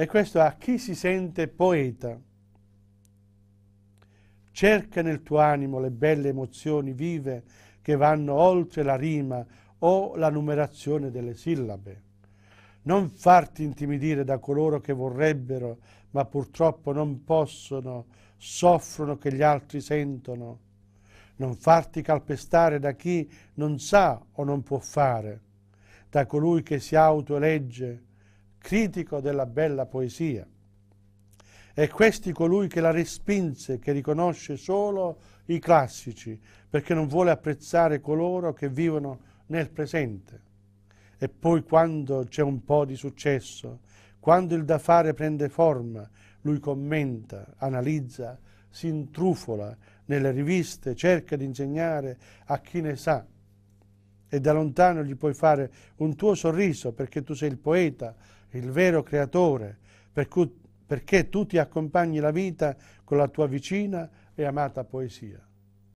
E questo a chi si sente poeta. Cerca nel tuo animo le belle emozioni vive che vanno oltre la rima o la numerazione delle sillabe. Non farti intimidire da coloro che vorrebbero, ma purtroppo non possono, soffrono che gli altri sentono. Non farti calpestare da chi non sa o non può fare, da colui che si autoelegge, critico della bella poesia. È questi colui che la respinse, che riconosce solo i classici, perché non vuole apprezzare coloro che vivono nel presente. E poi quando c'è un po' di successo, quando il da fare prende forma, lui commenta, analizza, si intrufola nelle riviste, cerca di insegnare a chi ne sa. E da lontano gli puoi fare un tuo sorriso perché tu sei il poeta, il vero creatore, per cui, perché tu ti accompagni la vita con la tua vicina e amata poesia.